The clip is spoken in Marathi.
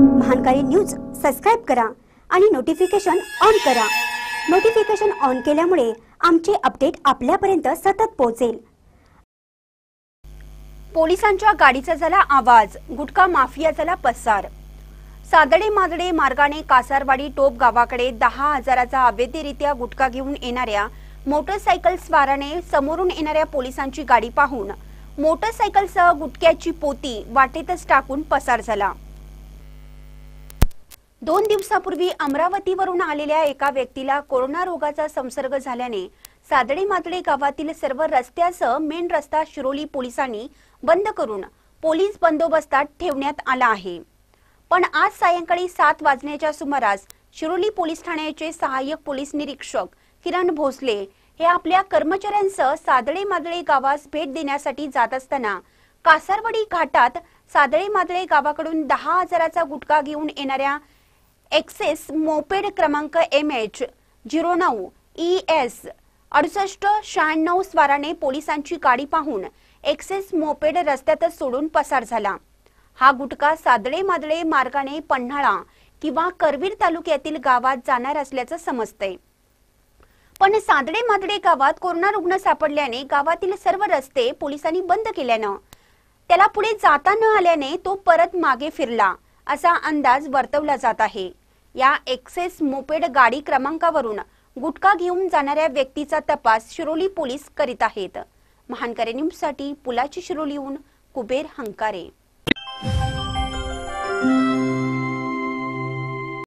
महानकारी न्यूज सबस्क्राईब करा आणि नोटिफिकेशन ऑन करा नोटिफिकेशन ऑन केल्यामुळे आमचे अपडेट आपल्यापर्यंत सतत पोहोचेल पोलिसांच्या गाडीचा झाला आवाज गुटखा माफिया झाला पसार सादडे मादडे मार्गाने कासारवाडी टोप गावाकडे दहा हजाराचा अवैधरित्या गुटखा घेऊन येणाऱ्या मोटरसायकल स्वाराने समोरून येणाऱ्या पोलिसांची गाडी पाहून मोटरसायकलसह गुटख्याची पोती वाटेतच टाकून पसार झाला दोन दिवसापूर्वी अमरावतीवरून आलेल्या एका व्यक्तीला कोरोना रोगाचा संसर्ग झाल्याने सादडे मादडे गावातील सर्व रस्त्यासह मेन रस्ता शिरोली पोलिसांनी बंद करून पोलीस बंदोबस्तात ठेवण्यात आला आहे पण आज सायंकाळी सात वाजण्याच्या सुमारास शिरोली पोलीस ठाण्याचे सहाय्यक पोलीस निरीक्षक किरण भोसले हे आपल्या कर्मचाऱ्यांसह सादळे मादळे गावास भेट देण्यासाठी जात असताना कासारवडी घाटात सादळे मादळे गावाकडून दहा हजाराचा गुटखा घेऊन येणाऱ्या एक्सेस मोपेड क्रमांक एम एच झिरो नऊ ई एस अडुसष्ट शहाण्णव स्वाराने पोलिसांची गाडी पाहून एक्सेस मोपेड रस्त्यातच सोडून पसार झाला हा गुटखा सादळे मादळे मार्गाने पन्हाळा किंवा करवीर तालुक्यातील गावात जाणार असल्याचं समजतंय पण सादळे मादळे गावात कोरोना रुग्ण सापडल्याने गावातील सर्व रस्ते पोलिसांनी बंद केल्यानं त्याला पुढे जाता न आल्याने तो परत मागे फिरला असा अंदाज वर्तवला जात आहे या एक्सेस मोपेड गाडी क्रमांकावरून गुटखा घेऊन जाणाऱ्या व्यक्तीचा तपास शिरोली पोलीस करीत आहेत महानकरे साठी पुलाची शिरोलीहून कुबेर हंकारे